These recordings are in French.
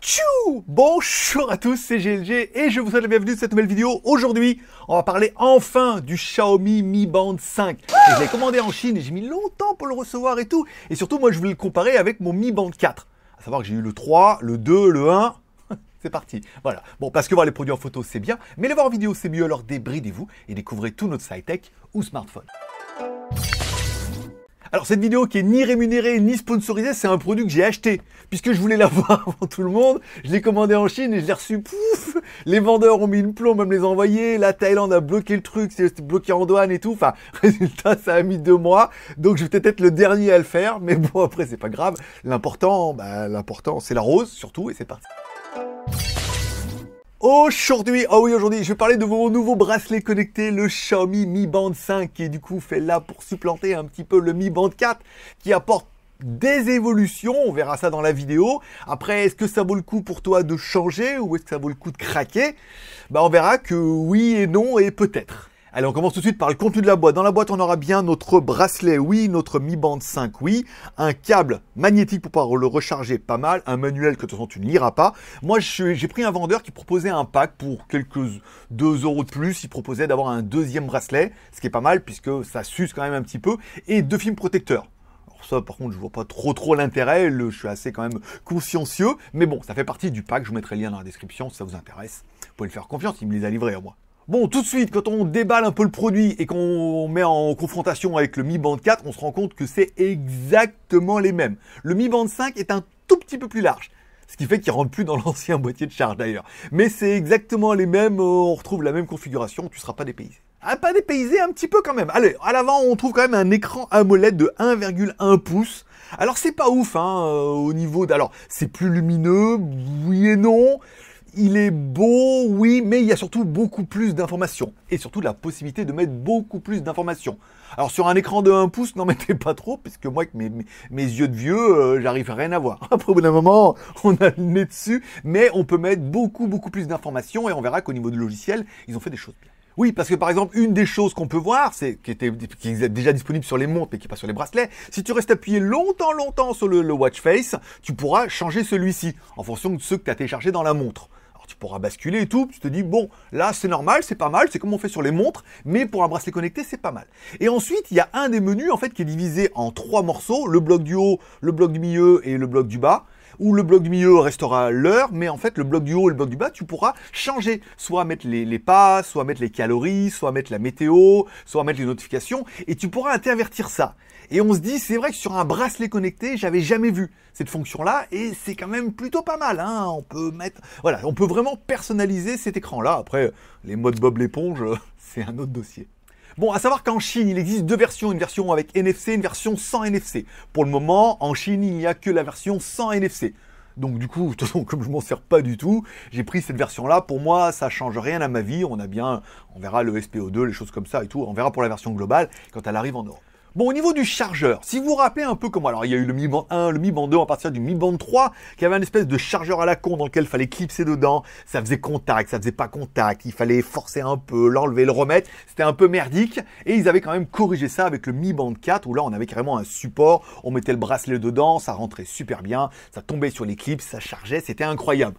Tchou Bonjour à tous, c'est GLG et je vous souhaite la bienvenue dans cette nouvelle vidéo. Aujourd'hui, on va parler enfin du Xiaomi Mi Band 5. je l'ai commandé en Chine et j'ai mis longtemps pour le recevoir et tout. Et surtout, moi, je voulais le comparer avec mon Mi Band 4. À savoir que j'ai eu le 3, le 2, le 1. c'est parti. Voilà. Bon, parce que voir les produits en photo, c'est bien, mais les voir en vidéo, c'est mieux. Alors débridez-vous et découvrez tout notre sci-tech ou smartphone. Alors cette vidéo qui est ni rémunérée ni sponsorisée, c'est un produit que j'ai acheté puisque je voulais l'avoir avant tout le monde. Je l'ai commandé en Chine et je l'ai reçu. Pouf Les vendeurs ont mis une plombe à me les envoyer. La Thaïlande a bloqué le truc, c'est bloqué en douane et tout. Enfin, résultat, ça a mis deux mois. Donc je vais peut-être être le dernier à le faire, mais bon après c'est pas grave. L'important, bah, l'important c'est la rose surtout et c'est parti. Aujourd'hui, oh oui, aujourd'hui, je vais parler de mon nouveau bracelet connecté, le Xiaomi Mi Band 5, qui du coup fait là pour supplanter un petit peu le Mi Band 4, qui apporte des évolutions, on verra ça dans la vidéo. Après, est-ce que ça vaut le coup pour toi de changer ou est-ce que ça vaut le coup de craquer Bah, on verra que oui et non et peut-être. Allez, on commence tout de suite par le contenu de la boîte. Dans la boîte, on aura bien notre bracelet, oui, notre Mi Band 5, oui, un câble magnétique pour pouvoir le recharger pas mal, un manuel que de toute façon tu ne liras pas. Moi, j'ai pris un vendeur qui proposait un pack pour quelques 2 euros de plus. Il proposait d'avoir un deuxième bracelet, ce qui est pas mal puisque ça suce quand même un petit peu, et deux films protecteurs Alors ça par contre je vois pas trop trop l'intérêt, je suis assez quand même consciencieux, mais bon ça fait partie du pack, je vous mettrai le lien dans la description si ça vous intéresse, vous pouvez le faire confiance, il me les a livrés à moi. Bon, tout de suite, quand on déballe un peu le produit et qu'on met en confrontation avec le Mi Band 4, on se rend compte que c'est exactement les mêmes. Le Mi Band 5 est un tout petit peu plus large. Ce qui fait qu'il rentre plus dans l'ancien boîtier de charge d'ailleurs. Mais c'est exactement les mêmes, on retrouve la même configuration, tu ne seras pas dépaysé. Ah, pas dépaysé un petit peu quand même. Allez, à l'avant, on trouve quand même un écran AMOLED de 1,1 pouce. Alors c'est pas ouf hein, euh, au niveau d'alors c'est plus lumineux, oui et non il est beau, oui, mais il y a surtout beaucoup plus d'informations. Et surtout la possibilité de mettre beaucoup plus d'informations. Alors sur un écran de 1 pouce, n'en mettez pas trop, puisque moi avec mes, yeux de vieux, euh, j'arrive à rien à voir. Après au bout d'un moment, on a le nez dessus, mais on peut mettre beaucoup, beaucoup plus d'informations et on verra qu'au niveau du logiciel, ils ont fait des choses bien. Oui, parce que par exemple, une des choses qu'on peut voir, c'est qui était est déjà disponible sur les montres mais qui n'est pas sur les bracelets, si tu restes appuyé longtemps longtemps sur le, watch face, tu pourras changer celui-ci en fonction de ceux que tu as téléchargé dans la montre tu pourras basculer et tout, tu te dis, bon, là c'est normal, c'est pas mal, c'est comme on fait sur les montres, mais pour un bracelet connecté, c'est pas mal. Et ensuite, il y a un des menus en fait qui est divisé en trois morceaux, le bloc du haut, le bloc du milieu et le bloc du bas où le bloc du milieu restera l'heure, mais en fait, le bloc du haut et le bloc du bas, tu pourras changer. Soit mettre les, pas, soit mettre les calories, soit mettre la météo, soit mettre les notifications, et tu pourras intervertir ça. Et on se dit, c'est vrai que sur un bracelet connecté, j'avais jamais vu cette fonction-là, et c'est quand même plutôt pas mal. Hein. On peut mettre, voilà, on peut vraiment personnaliser cet écran-là. Après, les modes Bob l'éponge, c'est un autre dossier. Bon, à savoir qu'en Chine, il existe deux versions, une version avec NFC, une version sans NFC. Pour le moment, en Chine, il n'y a que la version sans NFC. Donc du coup, comme je m'en sers pas du tout, j'ai pris cette version-là. Pour moi, ça change rien à ma vie. On a bien, on verra le SPO2, les choses comme ça et tout. On verra pour la version globale quand elle arrive en Europe. Bon, au niveau du chargeur, si vous vous rappelez un peu comment, alors il y a eu le Mi Band 1, le Mi Band 2, à partir du Mi Band 3, qui avait un espèce de chargeur à la con dans lequel il fallait clipser dedans, ça faisait contact, ça faisait pas contact, il fallait forcer un peu, l'enlever, le remettre, c'était un peu merdique, et ils avaient quand même corrigé ça avec le Mi Band 4, où là on avait carrément un support, on mettait le bracelet dedans, ça rentrait super bien, ça tombait sur les clips, ça chargeait, c'était incroyable.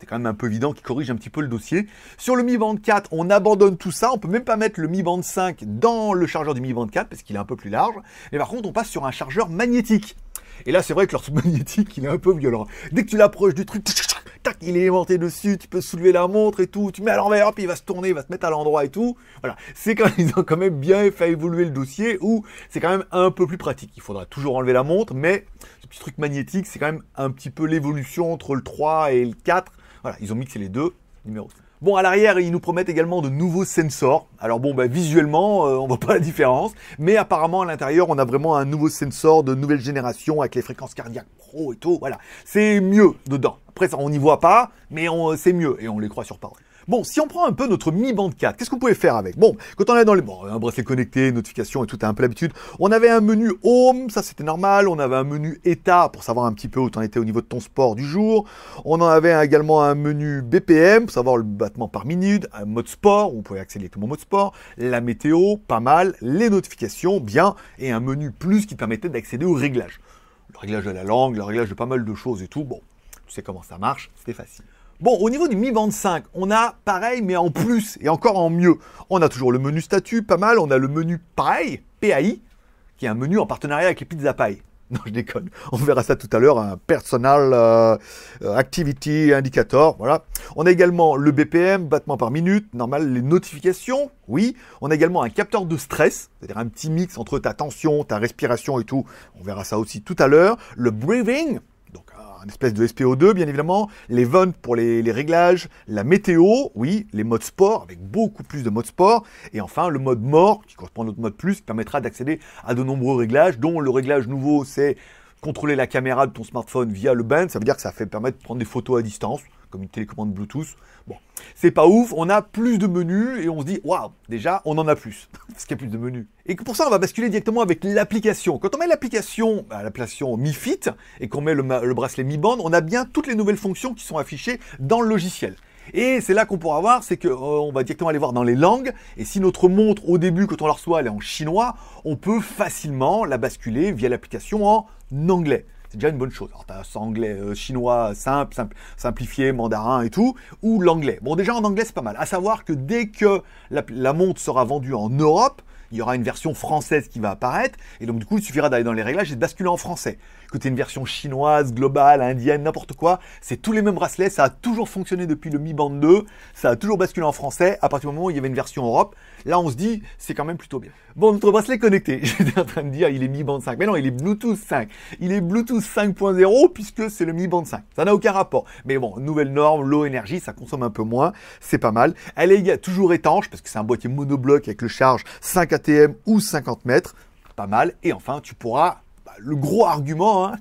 C'est quand même un peu évident qu'il corrige un petit peu le dossier. Sur le Mi Band 4, on abandonne tout ça. On peut même pas mettre le Mi Band 5 dans le chargeur du Mi Band 4 parce qu'il est un peu plus large. Mais par contre, on passe sur un chargeur magnétique. Et là, c'est vrai que leur magnétique, il est un peu violent. Dès que tu l'approches du truc, il est aimanté dessus, tu peux soulever la montre et tout, tu mets à l'envers, puis il va se tourner, il va se mettre à l'endroit et tout. Voilà. C'est quand ils ont quand même bien fait évoluer le dossier où c'est quand même un peu plus pratique. Il faudra toujours enlever la montre, mais ce petit truc magnétique, c'est quand même un petit peu l'évolution entre le 3 et le 4 voilà, ils ont mixé les deux numéros. Bon, à l'arrière, ils nous promettent également de nouveaux sensors. Alors bon, bah, visuellement, on euh, on voit pas la différence, mais apparemment à l'intérieur, on a vraiment un nouveau sensor de nouvelle génération avec les fréquences cardiaques pro et tout. Voilà, c'est mieux dedans. Après, on n'y voit pas, mais c'est mieux et on les croit sur parole. Bon, si on prend un peu notre Mi Band 4, qu'est-ce que vous pouvez faire avec Bon, quand on est dans les... Bon, un bracelet connecté, notifications et tout, t'as un peu l'habitude. On avait un menu Home, ça c'était normal. On avait un menu État pour savoir un petit peu où t'en étais au niveau de ton sport du jour. On en avait également un menu BPM pour savoir le battement par minute. Un mode sport, où on pouvait à tout mon mode sport. La météo, pas mal. Les notifications, bien. Et un menu plus qui permettait d'accéder aux réglages. Le réglage de la langue, le réglage de pas mal de choses et tout. Bon, tu sais comment ça marche, c'était facile. Bon, au niveau du Mi 25 on a pareil, mais en plus et encore en mieux. On a toujours le menu statut, pas mal. On a le menu PAI, PAI, qui est un menu en partenariat avec les pizzas Non, je déconne. On verra ça tout à l'heure, un personal euh, activity indicator, voilà. On a également le BPM, battement par minute, normal, les notifications, oui. On a également un capteur de stress, c'est-à-dire un petit mix entre ta tension, ta respiration et tout. On verra ça aussi tout à l'heure. Le breathing, espèce de SPO2, bien évidemment, les vents pour les, réglages, la météo, oui, les modes sport, avec beaucoup plus de modes sport, et enfin le mode mort, qui correspond à notre mode plus, qui permettra d'accéder à de nombreux réglages, dont le réglage nouveau, c'est contrôler la caméra de ton smartphone via le band, ça veut dire que ça fait permettre de prendre des photos à distance, comme une télécommande Bluetooth. Bon, c'est pas ouf, on a plus de menus et on se dit, waouh, déjà, on en a plus, parce qu'il y a plus de menus. Et pour ça, on va basculer directement avec l'application. Quand on met l'application à bah, l'application Mi Fit et qu'on met le, bracelet Mi Band, on a bien toutes les nouvelles fonctions qui sont affichées dans le logiciel. Et c'est là qu'on pourra voir, c'est qu'on euh, va directement aller voir dans les langues. Et si notre montre, au début, quand on la reçoit, elle est en chinois, on peut facilement la basculer via l'application en anglais c'est déjà une bonne chose. Alors, tu as anglais, euh, chinois, simple, simplifié, mandarin et tout, ou l'anglais. Bon, déjà, en anglais, c'est pas mal. À savoir que dès que la, la montre sera vendue en Europe, il y aura une version française qui va apparaître. Et donc, du coup, il suffira d'aller dans les réglages et de basculer en français. Que tu aies une version chinoise, globale, indienne, n'importe quoi, c'est tous les mêmes bracelets. Ça a toujours fonctionné depuis le Mi Band 2. Ça a toujours basculé en français à partir du moment où il y avait une version Europe. Là, on se dit, c'est quand même plutôt bien. Bon, notre bracelet connecté, j'étais en train de dire, il est Mi bande 5. Mais non, il est Bluetooth 5. Il est Bluetooth 5.0 puisque c'est le Mi bande 5. Ça n'a aucun rapport. Mais bon, nouvelle norme, low énergie, ça consomme un peu moins. C'est pas mal. Elle est toujours étanche parce que c'est un boîtier monobloc avec le charge 5 ATM ou 50 mètres. Pas mal. Et enfin, tu pourras bah, le gros argument hein,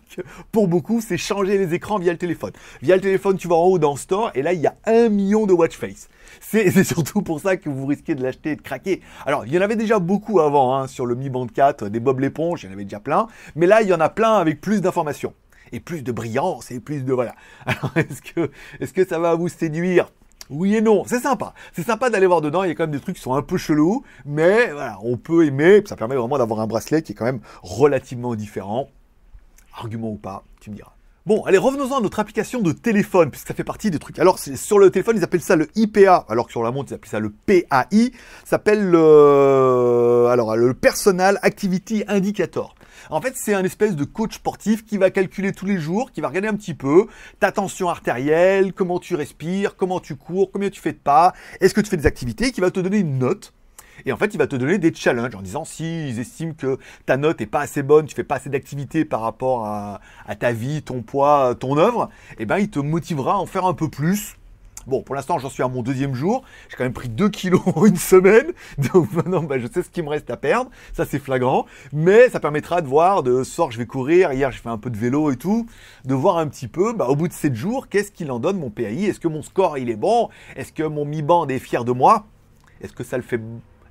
pour beaucoup, c'est changer les écrans via le téléphone. Via le téléphone, tu vas en haut dans Store et là, il y a un million de watch face. C'est surtout pour ça que vous risquez de l'acheter et de craquer. Alors, il y en avait déjà beaucoup avant hein, sur le Mi Band 4, euh, des Bob l'éponge, il y en avait déjà plein. Mais là, il y en a plein avec plus d'informations. Et plus de brillance et plus de voilà. Alors, est-ce que, est que ça va vous séduire oui et non, c'est sympa. C'est sympa d'aller voir dedans, il y a quand même des trucs qui sont un peu chelous, mais voilà, on peut aimer, ça permet vraiment d'avoir un bracelet qui est quand même relativement différent. Argument ou pas, tu me diras. Bon, allez, revenons-en à notre application de téléphone, puisque ça fait partie des trucs. Alors, sur le téléphone, ils appellent ça le IPA, alors que sur la montre, ils appellent ça le PAI. Ça s'appelle le... Euh, alors, le Personal Activity Indicator. En fait, c'est un espèce de coach sportif qui va calculer tous les jours, qui va regarder un petit peu ta tension artérielle, comment tu respires, comment tu cours, combien tu fais de pas, est-ce que tu fais des activités, qui va te donner une note et en fait, il va te donner des challenges en disant si ils estiment que ta note n'est pas assez bonne, tu fais pas assez d'activité par rapport à, ta vie, ton poids, ton œuvre, et eh ben, il te motivera à en faire un peu plus. Bon, pour l'instant, j'en suis à mon deuxième jour. J'ai quand même pris 2 kilos en une semaine. Donc maintenant, bah, je sais ce qu'il me reste à perdre. Ça, c'est flagrant. Mais ça permettra de voir, de soir, je vais courir. Hier, j'ai fait un peu de vélo et tout. De voir un petit peu, bah, au bout de 7 jours, qu'est-ce qu'il en donne mon PAI Est-ce que mon score, il est bon Est-ce que mon mi-band est fier de moi Est-ce que ça le fait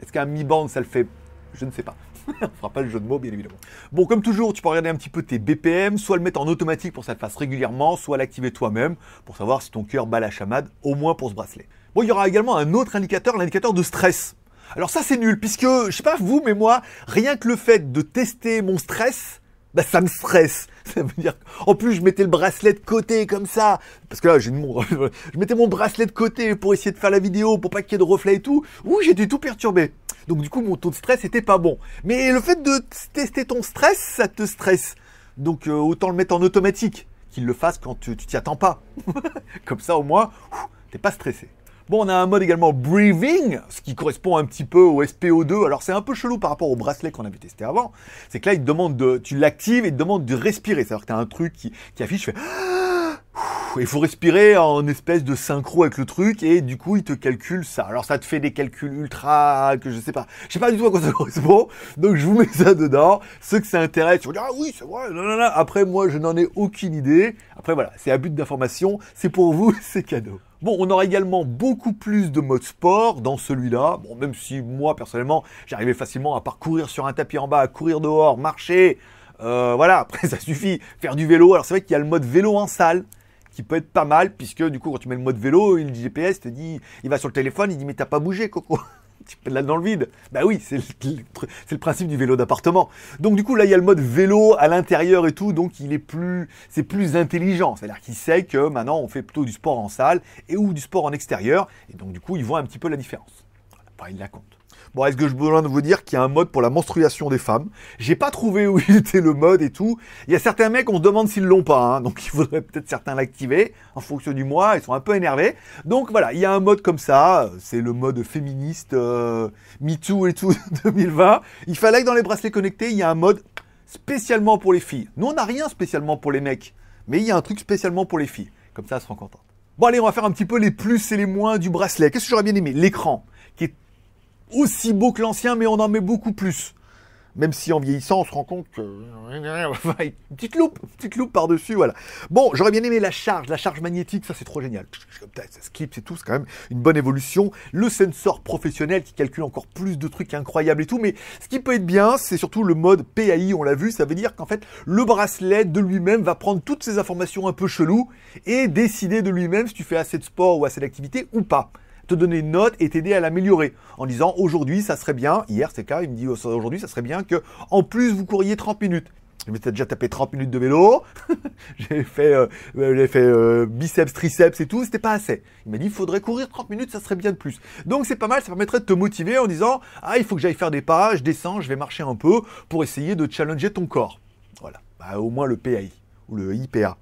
est-ce qu'un Mi bande ça le fait Je ne sais pas. On fera pas le jeu de mots, bien évidemment. Bon, comme toujours, tu peux regarder un petit peu tes BPM, soit le mettre en automatique pour que ça le fasse régulièrement, soit l'activer toi-même pour savoir si ton cœur bat la chamade, au moins pour ce bracelet. Bon, il y aura également un autre indicateur, l'indicateur de stress. Alors ça, c'est nul, puisque, je sais pas vous, mais moi, rien que le fait de tester mon stress, bah, ça me stresse. ça veut dire. En plus, je mettais le bracelet de côté comme ça. Parce que là, j'ai une je mettais mon bracelet de côté pour essayer de faire la vidéo, pour pas qu'il y ait de reflets et tout. Ouh, j'étais tout perturbé. Donc, du coup, mon taux de stress était pas bon. Mais le fait de tester ton stress, ça te stresse. Donc, euh, autant le mettre en automatique. Qu'il le fasse quand tu t'y attends pas. comme ça, au moins, t'es pas stressé. Bon, on a un mode également breathing, ce qui correspond un petit peu au SPO2. Alors c'est un peu chelou par rapport au bracelet qu'on avait testé avant. C'est que là, il demande de, tu l'actives et il te demande de respirer. C'est-à-dire que tu un truc qui, qui affiche, il faut respirer en espèce de synchro avec le truc et du coup il te calcule ça. Alors ça te fait des calculs ultra que je sais pas, je sais pas du tout à quoi ça correspond. Donc je vous mets ça dedans. Ceux que ça intéresse, ils vont dire ah oui c'est vrai. Après moi je n'en ai aucune idée. Après voilà, c'est à but d'information, c'est pour vous, c'est cadeau. Bon, on aura également beaucoup plus de modes sport dans celui-là. Bon, même si moi, personnellement, j'arrivais facilement à parcourir sur un tapis en bas, à courir dehors, marcher. Euh, voilà, après, ça suffit. Faire du vélo. Alors, c'est vrai qu'il y a le mode vélo en salle qui peut être pas mal, puisque du coup, quand tu mets le mode vélo, le GPS te dit, il va sur le téléphone, il dit, mais t'as pas bougé, Coco. être là dans le vide. Bah oui, c'est le, principe du vélo d'appartement. Donc du coup, là, il y a le mode vélo à l'intérieur et tout, donc il est plus, c'est plus intelligent. C'est-à-dire qu'il sait que maintenant, on fait plutôt du sport en salle et ou du sport en extérieur. Et donc du coup, il voit un petit peu la différence. Voilà, il la compte. Bon, est-ce que je besoin de vous dire qu'il y a un mode pour la menstruation des femmes J'ai pas trouvé où il était le mode et tout. Il y a certains mecs, on se demande s'ils l'ont pas, hein. donc il faudrait peut-être certains l'activer en fonction du mois. Ils sont un peu énervés. Donc voilà, il y a un mode comme ça. C'est le mode féministe, euh, MeToo et tout 2020. Il fallait que dans les bracelets connectés, il y a un mode spécialement pour les filles. Nous, on n'a rien spécialement pour les mecs, mais il y a un truc spécialement pour les filles. Comme ça, elles seront contentes. Bon, allez, on va faire un petit peu les plus et les moins du bracelet. Qu'est-ce que j'aurais bien aimé L'écran, qui est aussi beau que l'ancien, mais on en met beaucoup plus. Même si en vieillissant, on se rend compte que. une petite loupe, une petite loupe par-dessus, voilà. Bon, j'aurais bien aimé la charge, la charge magnétique, ça c'est trop génial. Ça se c'est tout, c'est quand même une bonne évolution. Le sensor professionnel qui calcule encore plus de trucs incroyables et tout, mais ce qui peut être bien, c'est surtout le mode PAI, on l'a vu, ça veut dire qu'en fait, le bracelet de lui-même va prendre toutes ces informations un peu cheloues et décider de lui-même si tu fais assez de sport ou assez d'activité ou pas te donner une note et t'aider à l'améliorer en disant aujourd'hui ça serait bien, hier c'est le cas, il me dit aujourd'hui ça serait bien que en plus vous courriez 30 minutes. Je m'étais déjà tapé 30 minutes de vélo, j'ai fait, euh, euh, fait euh, biceps, triceps et tout, c'était pas assez. Il m'a dit, il faudrait courir 30 minutes, ça serait bien de plus. Donc c'est pas mal, ça permettrait de te motiver en disant, ah, il faut que j'aille faire des pas, je descends, je vais marcher un peu pour essayer de challenger ton corps. Voilà, bah, au moins le PAI ou le IPA.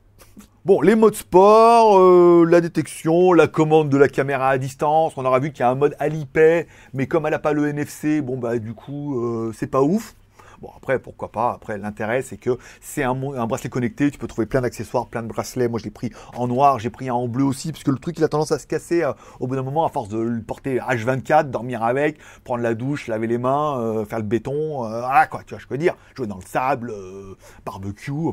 Bon, les modes sport, euh, la détection, la commande de la caméra à distance. On aura vu qu'il y a un mode Alipay, mais comme elle n'a pas le NFC, bon bah du coup euh, c'est pas ouf. Bon après pourquoi pas. Après l'intérêt c'est que c'est un, bracelet connecté. Tu peux trouver plein d'accessoires, plein de bracelets. Moi je l'ai pris en noir, j'ai pris un en bleu aussi puisque le truc il a tendance à se casser euh, au bout d'un moment à force de le porter H24, dormir avec, prendre la douche, laver les mains, faire le béton, ah quoi tu vois je peux dire, jouer dans le sable, barbecue.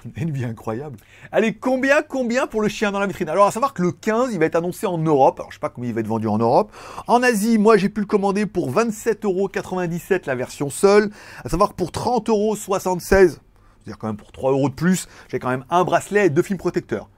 Une vie incroyable. Allez, combien, combien pour le chien dans la vitrine Alors, à savoir que le 15, il va être annoncé en Europe. Alors, je sais pas combien il va être vendu en Europe. En Asie, moi, j'ai pu le commander pour 27,97€ la version seule. À savoir que pour 30,76€, c'est-à-dire quand même pour 3€ de plus, j'ai quand même un bracelet et deux films protecteurs.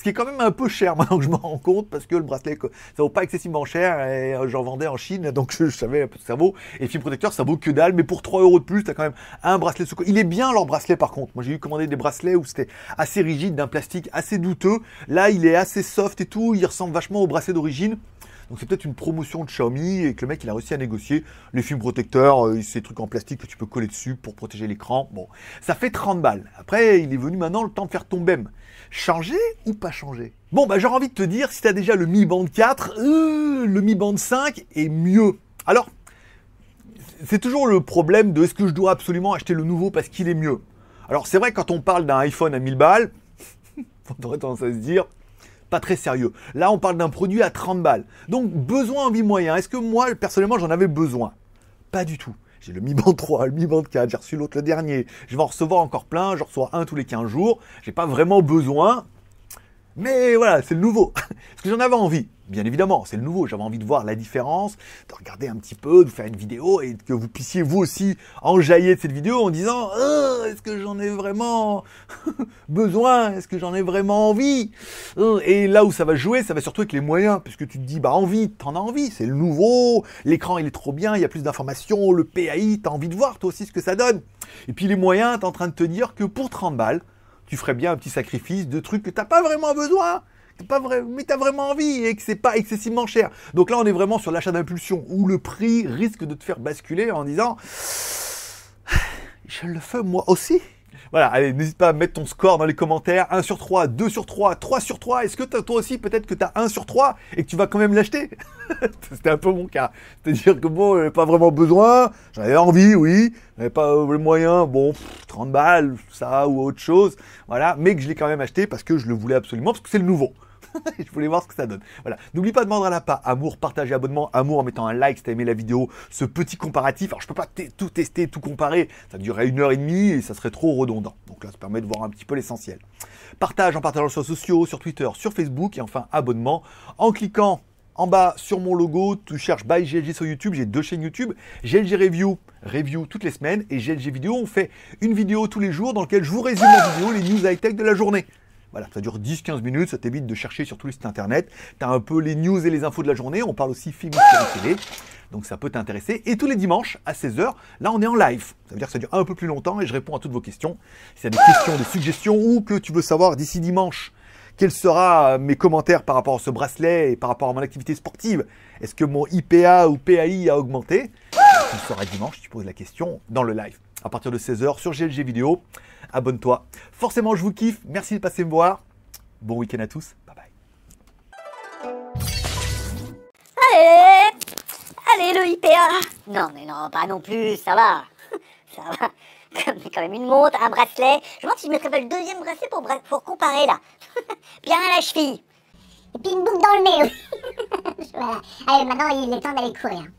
Ce qui est quand même un peu cher maintenant que je m'en rends compte parce que le bracelet, ça vaut pas excessivement cher et euh, j'en vendais en Chine donc je, savais un peu ce que ça vaut. Et film protecteur, ça vaut que dalle, mais pour 3 euros de plus, t'as quand même un bracelet sous Il est bien leur bracelet par contre. Moi j'ai eu commandé des bracelets où c'était assez rigide, d'un plastique assez douteux. Là il est assez soft et tout, il ressemble vachement au bracelet d'origine. Donc c'est peut-être une promotion de Xiaomi et que le mec il a réussi à négocier les films protecteurs, euh, ces trucs en plastique que tu peux coller dessus pour protéger l'écran. Bon, ça fait 30 balles. Après, il est venu maintenant le temps de faire ton BEM. Changer ou pas changer Bon, bah j'aurais envie de te dire, si tu as déjà le Mi Band 4, euh, le Mi Band 5 est mieux. Alors, c'est toujours le problème de est-ce que je dois absolument acheter le nouveau parce qu'il est mieux alors c'est vrai quand on parle d'un iPhone à 1000 balles, on aurait tendance à se dire pas très sérieux. Là, on parle d'un produit à 30 balles. Donc, besoin, en vie moyen. Est-ce que moi, personnellement, j'en avais besoin Pas du tout. J'ai le Mi Band 3, le Mi Band 4, j'ai reçu l'autre le dernier. Je vais en recevoir encore plein, je reçois un tous les 15 jours. J'ai pas vraiment besoin. Mais voilà, c'est le nouveau. ce que j'en avais envie. Bien évidemment, c'est le nouveau. J'avais envie de voir la différence, de regarder un petit peu, de faire une vidéo et que vous puissiez vous aussi enjailler de cette vidéo en disant oh, Est-ce que j'en ai vraiment besoin Est-ce que j'en ai vraiment envie oh Et là où ça va jouer, ça va surtout avec les moyens, puisque tu te dis Bah, envie, t'en as envie, c'est le nouveau, l'écran il est trop bien, il y a plus d'informations, le PAI, t'as envie de voir toi aussi ce que ça donne. Et puis les moyens, t'es en train de te dire que pour 30 balles, tu ferais bien un petit sacrifice de trucs que t'as pas vraiment besoin pas vrai, mais t'as vraiment envie et que c'est pas excessivement cher. Donc là, on est vraiment sur l'achat d'impulsion où le prix risque de te faire basculer en disant je le fais moi aussi. Voilà, allez, n'hésite pas à mettre ton score dans les commentaires. 1 sur 3, 2 sur 3, 3 sur 3. Est-ce que toi aussi, peut-être que tu as 1 sur 3 et que tu vas quand même l'acheter C'était un peu mon cas. C'est-à-dire que bon, j'avais pas vraiment besoin. j'avais envie, oui. J'avais pas euh, le moyen. Bon, 30 balles, ça ou autre chose. Voilà, mais que je l'ai quand même acheté parce que je le voulais absolument, parce que c'est le nouveau. je voulais voir ce que ça donne. Voilà. N'oublie pas de demander à pat. Amour, partager, abonnement. Amour en mettant un like si as aimé la vidéo. Ce petit comparatif. Alors, je peux pas tout tester, tout comparer. Ça durerait une heure et demie et ça serait trop redondant. Donc là, ça permet de voir un petit peu l'essentiel. Partage en partageant sur les sociaux, sur Twitter, sur Facebook. Et enfin, abonnement en cliquant en bas sur mon logo, tu cherches by GLG sur YouTube, j'ai deux chaînes YouTube, GLG Review, review toutes les semaines, et GLG Vidéo, on fait une vidéo tous les jours dans laquelle je vous résume la vidéo, les news high-tech de la journée. Voilà, ça dure 10-15 minutes, ça t'évite de chercher sur tous les sites internet. Tu as un peu les news et les infos de la journée. On parle aussi films et télé. Donc ça peut t'intéresser. Et tous les dimanches à 16h, là on est en live. Ça veut dire que ça dure un peu plus longtemps et je réponds à toutes vos questions. Si tu as des questions, des suggestions ou que tu veux savoir d'ici dimanche quels seront euh, mes commentaires par rapport à ce bracelet et par rapport à mon activité sportive Est-ce que mon IPA ou PAI a augmenté Tu sera dimanche, tu poses la question dans le live à partir de 16h sur GLG Vidéo. Abonne-toi. Forcément, je vous kiffe. Merci de passer me voir. Bon week-end à tous. Bye bye. Allez Allez, le IPA Non, mais non, pas non plus, ça va. ça va. Quand même une montre, un bracelet. Je me demande si je mettrais pas le deuxième bracelet pour, pour comparer, là. Bien à la cheville. Et puis une boucle dans le nez, voilà. Allez, maintenant, il est temps d'aller courir.